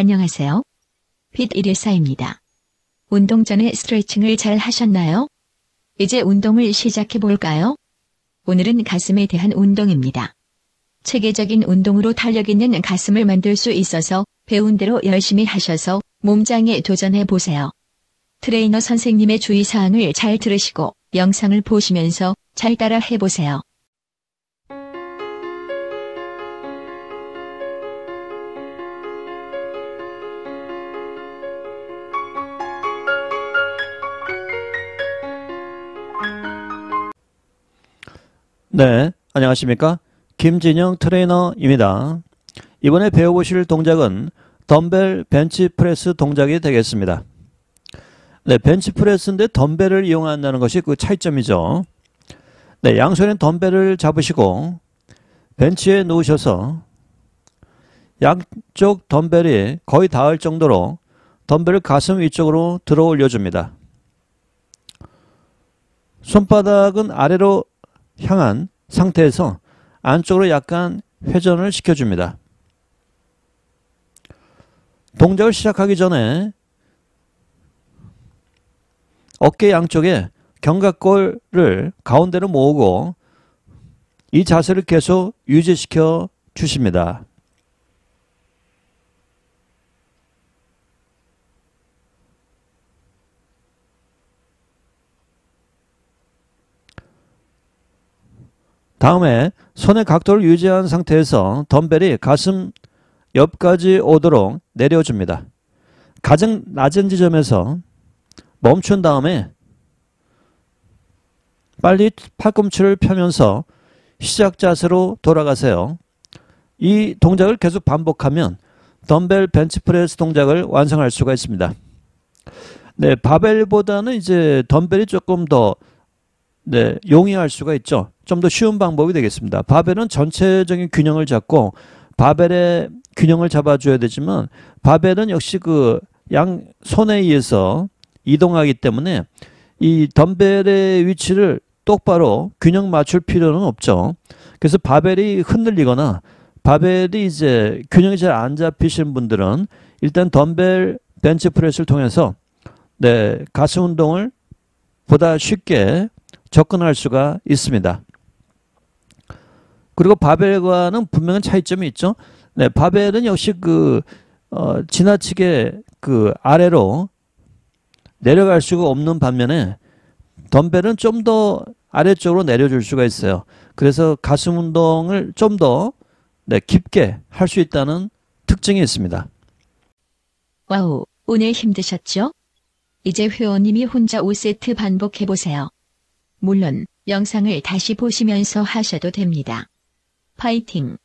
안녕하세요. 핏1 1사입니다 운동 전에 스트레칭을 잘 하셨나요? 이제 운동을 시작해볼까요? 오늘은 가슴에 대한 운동입니다. 체계적인 운동으로 탄력있는 가슴을 만들 수 있어서 배운 대로 열심히 하셔서 몸장에 도전해보세요. 트레이너 선생님의 주의사항을 잘 들으시고 영상을 보시면서 잘 따라 해보세요. 네, 안녕하십니까? 김진영 트레이너입니다. 이번에 배워보실 동작은 덤벨 벤치프레스 동작이 되겠습니다. 네, 벤치프레스인데 덤벨을 이용한다는 것이 그 차이점이죠. 네, 양손에 덤벨을 잡으시고 벤치에 누우셔서 양쪽 덤벨이 거의 닿을 정도로 덤벨을 가슴 위쪽으로 들어 올려줍니다. 손바닥은 아래로 향한 상태에서 안쪽으로 약간 회전을 시켜줍니다. 동작을 시작하기 전에 어깨 양쪽에 견갑골을 가운데로 모으고 이 자세를 계속 유지시켜 주십니다. 다음에 손의 각도를 유지한 상태에서 덤벨이 가슴 옆까지 오도록 내려줍니다. 가장 낮은 지점에서 멈춘 다음에 빨리 팔꿈치를 펴면서 시작 자세로 돌아가세요. 이 동작을 계속 반복하면 덤벨 벤치프레스 동작을 완성할 수가 있습니다. 네, 바벨보다는 이제 덤벨이 조금 더 네, 용이할 수가 있죠. 좀 더 쉬운 방법이 되겠습니다. 바벨은 전체적인 균형을 잡고 바벨의 균형을 잡아줘야 되지만 바벨은 역시 그 양 손에 의해서 이동하기 때문에 이 덤벨의 위치를 똑바로 균형 맞출 필요는 없죠. 그래서 바벨이 흔들리거나 바벨이 이제 균형이 잘 안 잡히신 분들은 일단 덤벨 벤치프레스를 통해서 네, 가슴 운동을 보다 쉽게 접근할 수가 있습니다. 그리고 바벨과는 분명한 차이점이 있죠. 네, 바벨은 역시 그 어, 지나치게 그 아래로 내려갈 수가 없는 반면에 덤벨은 좀 더 아래쪽으로 내려줄 수가 있어요. 그래서 가슴 운동을 좀 더 네, 깊게 할 수 있다는 특징이 있습니다. 와우, 오늘 힘드셨죠? 이제 회원님이 혼자 5세트 반복해보세요. 물론 영상을 다시 보시면서 하셔도 됩니다. 파이팅!